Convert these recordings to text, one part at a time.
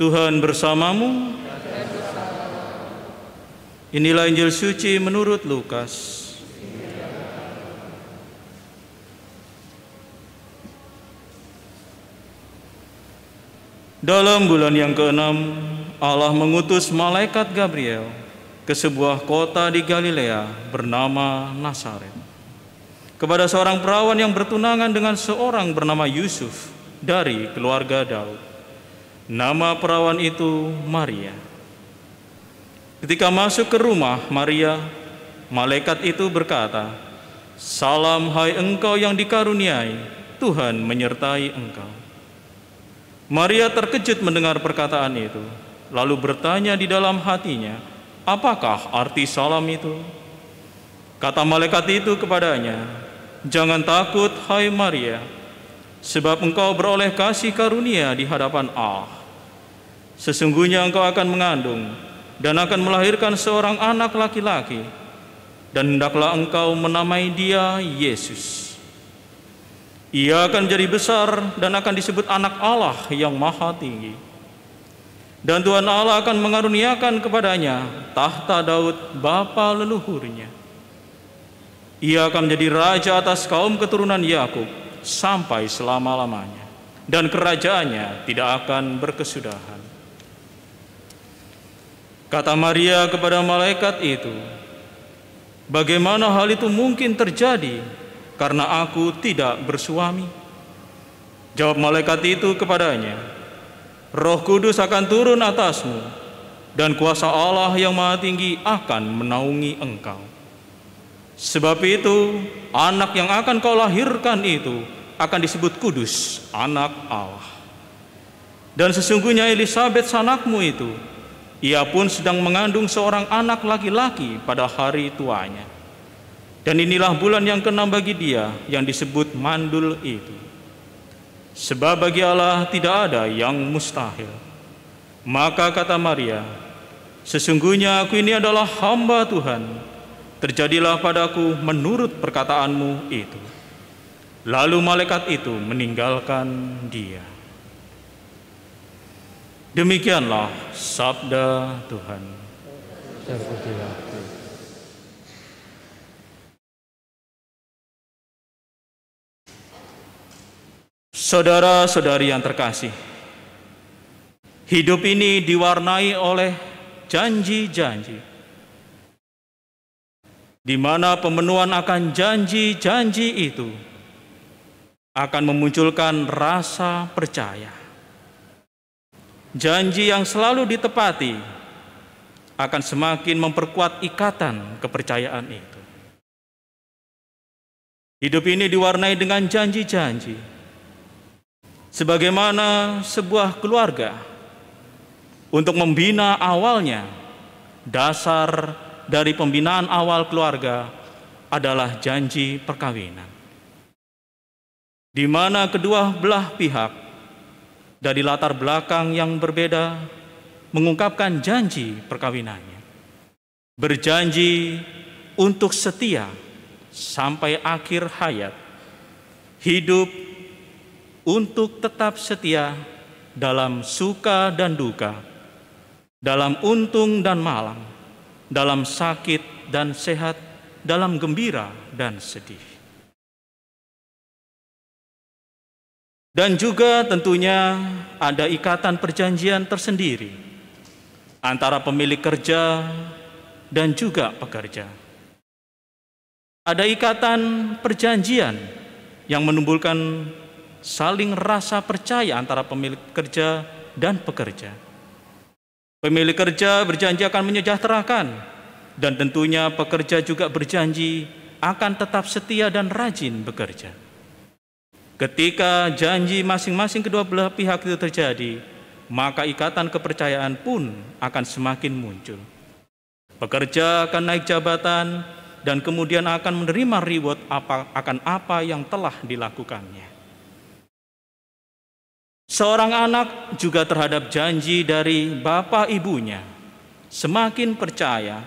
Tuhan bersamamu. Inilah Injil suci menurut Lukas. Dalam bulan yang keenam, Allah mengutus malaikat Gabriel ke sebuah kota di Galilea bernama Nazaret. Kepada seorang perawan yang bertunangan dengan seorang bernama Yusuf dari keluarga Daud. Nama perawan itu Maria. Ketika masuk ke rumah Maria, malaikat itu berkata, "Salam hai engkau yang dikaruniai, Tuhan menyertai engkau." Maria terkejut mendengar perkataan itu, lalu bertanya di dalam hatinya, "Apakah arti salam itu?" Kata malaikat itu kepadanya, "Jangan takut, hai Maria, sebab engkau beroleh kasih karunia di hadapan Allah." Sesungguhnya engkau akan mengandung dan akan melahirkan seorang anak laki-laki dan hendaklah engkau menamai dia Yesus. Ia akan menjadi besar dan akan disebut anak Allah yang maha tinggi. Dan Tuhan Allah akan mengaruniakan kepadanya tahta Daud bapa leluhurnya. Ia akan menjadi raja atas kaum keturunan Yakub sampai selama-lamanya dan kerajaannya tidak akan berkesudahan. Kata Maria kepada malaikat itu, "Bagaimana hal itu mungkin terjadi karena aku tidak bersuami?" Jawab malaikat itu kepadanya, "Roh Kudus akan turun atasmu dan kuasa Allah yang Maha Tinggi akan menaungi engkau." Sebab itu, anak yang akan kau lahirkan itu akan disebut kudus, anak Allah. Dan sesungguhnya Elisabeth sanakmu itu ia pun sedang mengandung seorang anak laki-laki pada hari tuanya. Dan inilah bulan yang keenam bagi dia yang disebut mandul itu. Sebab bagi Allah tidak ada yang mustahil. Maka kata Maria, Sesungguhnya aku ini adalah hamba Tuhan. Terjadilah padaku menurut perkataanmu itu. Lalu malaikat itu meninggalkan dia. Demikianlah sabda Tuhan. Saudara-saudari yang terkasih, hidup ini diwarnai oleh janji-janji, di mana pemenuhan akan janji-janji itu akan memunculkan rasa percaya Janji yang selalu ditepati akan semakin memperkuat ikatan kepercayaan itu. Hidup ini diwarnai dengan janji-janji. Sebagaimana sebuah keluarga untuk membina awalnya, dasar dari pembinaan awal keluarga adalah janji perkawinan. Di mana kedua belah pihak dari latar belakang yang berbeda mengungkapkan janji perkawinannya. Berjanji untuk setia sampai akhir hayat, hidup untuk tetap setia dalam suka dan duka, dalam untung dan malang, dalam sakit dan sehat, dalam gembira dan sedih. Dan juga tentunya ada ikatan perjanjian tersendiri antara pemilik kerja dan juga pekerja. Ada ikatan perjanjian yang menimbulkan saling rasa percaya antara pemilik kerja dan pekerja. Pemilik kerja berjanji akan menyejahterakan dan tentunya pekerja juga berjanji akan tetap setia dan rajin bekerja. Ketika janji masing-masing kedua belah pihak itu terjadi, maka ikatan kepercayaan pun akan semakin muncul. Pekerja akan naik jabatan dan kemudian akan menerima reward apa, akan apa yang telah dilakukannya. Seorang anak juga terhadap janji dari bapak ibunya semakin percaya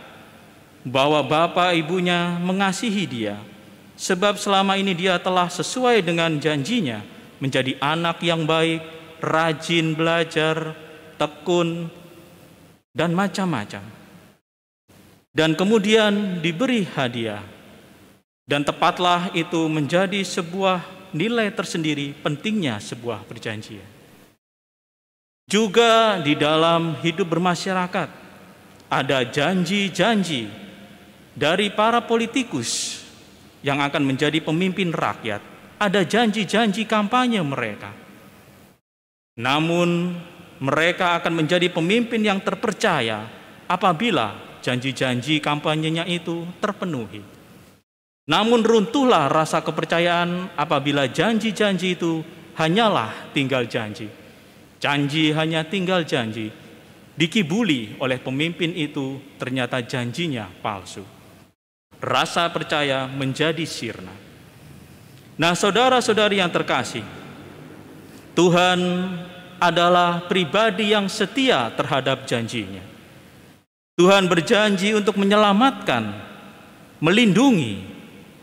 bahwa bapak ibunya mengasihi dia sebab selama ini dia telah sesuai dengan janjinya menjadi anak yang baik, rajin belajar, tekun, dan macam-macam. Dan kemudian diberi hadiah. Dan tepatlah itu menjadi sebuah nilai tersendiri pentingnya sebuah perjanjian. Juga di dalam hidup bermasyarakat ada janji-janji dari para politikus yang akan menjadi pemimpin rakyat. Ada janji-janji kampanye mereka. Namun mereka akan menjadi pemimpin yang terpercaya apabila janji-janji kampanyenya itu terpenuhi. Namun runtuhlah rasa kepercayaan apabila janji-janji itu hanyalah tinggal janji. Janji hanya tinggal janji. Dikibuli oleh pemimpin itu ternyata janjinya palsu rasa percaya menjadi sirna. Nah, saudara-saudari yang terkasih, Tuhan adalah pribadi yang setia terhadap janjinya. Tuhan berjanji untuk menyelamatkan, melindungi,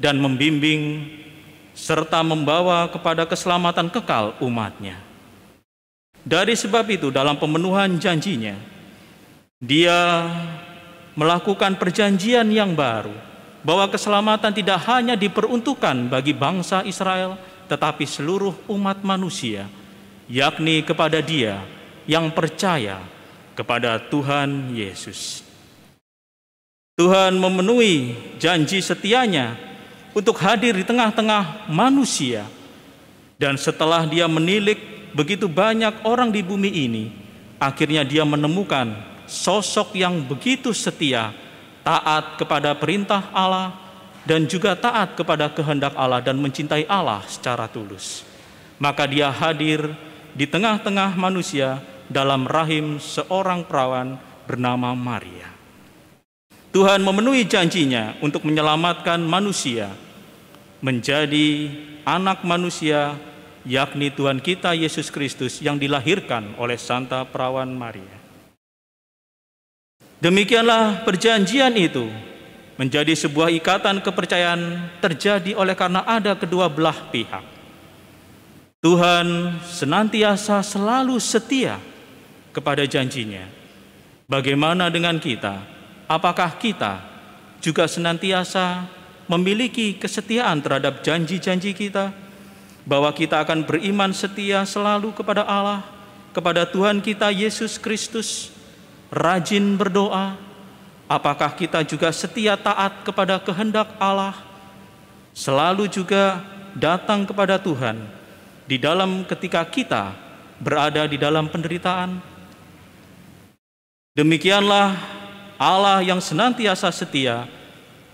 dan membimbing serta membawa kepada keselamatan kekal umatnya. Dari sebab itu dalam pemenuhan janjinya, dia melakukan perjanjian yang baru, bahwa keselamatan tidak hanya diperuntukkan bagi bangsa Israel, tetapi seluruh umat manusia, yakni kepada Dia yang percaya kepada Tuhan Yesus. Tuhan memenuhi janji setianya untuk hadir di tengah-tengah manusia, dan setelah Dia menilik begitu banyak orang di bumi ini, akhirnya Dia menemukan sosok yang begitu setia taat kepada perintah Allah, dan juga taat kepada kehendak Allah dan mencintai Allah secara tulus. Maka dia hadir di tengah-tengah manusia dalam rahim seorang perawan bernama Maria. Tuhan memenuhi janjinya untuk menyelamatkan manusia menjadi anak manusia yakni Tuhan kita Yesus Kristus yang dilahirkan oleh Santa Perawan Maria. Demikianlah perjanjian itu menjadi sebuah ikatan kepercayaan terjadi oleh karena ada kedua belah pihak. Tuhan senantiasa selalu setia kepada janjinya. Bagaimana dengan kita? Apakah kita juga senantiasa memiliki kesetiaan terhadap janji-janji kita? Bahwa kita akan beriman setia selalu kepada Allah, kepada Tuhan kita Yesus Kristus, rajin berdoa? Apakah kita juga setia taat kepada kehendak Allah? Selalu juga datang kepada Tuhan di dalam ketika kita berada di dalam penderitaan. Demikianlah Allah yang senantiasa setia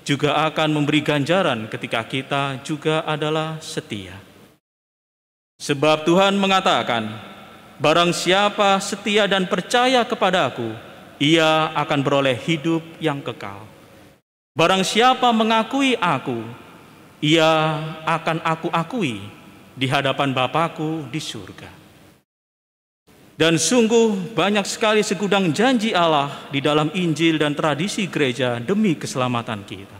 juga akan memberi ganjaran ketika kita juga adalah setia. Sebab Tuhan mengatakan, Barang siapa setia dan percaya kepada aku, ia akan beroleh hidup yang kekal. Barang siapa mengakui aku, ia akan aku akui di hadapan Bapakku di surga. Dan sungguh banyak sekali segudang janji Allah di dalam Injil dan tradisi gereja demi keselamatan kita.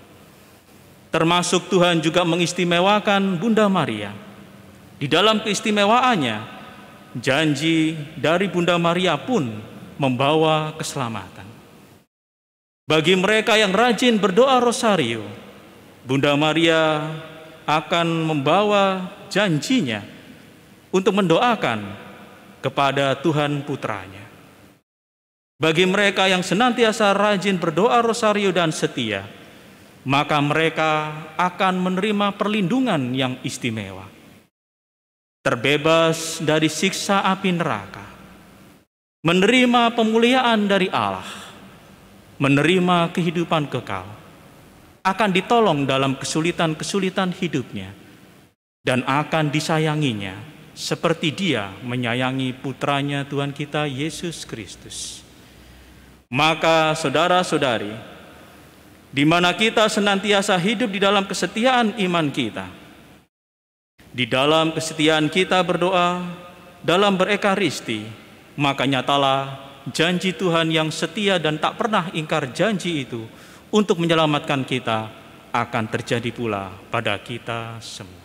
Termasuk Tuhan juga mengistimewakan Bunda Maria. Di dalam keistimewaannya, janji dari Bunda Maria pun membawa keselamatan. Bagi mereka yang rajin berdoa rosario, Bunda Maria akan membawa janjinya untuk mendoakan kepada Tuhan putranya. Bagi mereka yang senantiasa rajin berdoa rosario dan setia, maka mereka akan menerima perlindungan yang istimewa. Terbebas dari siksa api neraka menerima pemuliaan dari Allah, menerima kehidupan kekal, akan ditolong dalam kesulitan-kesulitan hidupnya, dan akan disayanginya seperti Dia menyayangi putranya Tuhan kita Yesus Kristus. Maka saudara-saudari, di mana kita senantiasa hidup di dalam kesetiaan iman kita, di dalam kesetiaan kita berdoa, dalam berekaristi, maka nyatalah janji Tuhan yang setia dan tak pernah ingkar janji itu untuk menyelamatkan kita akan terjadi pula pada kita semua.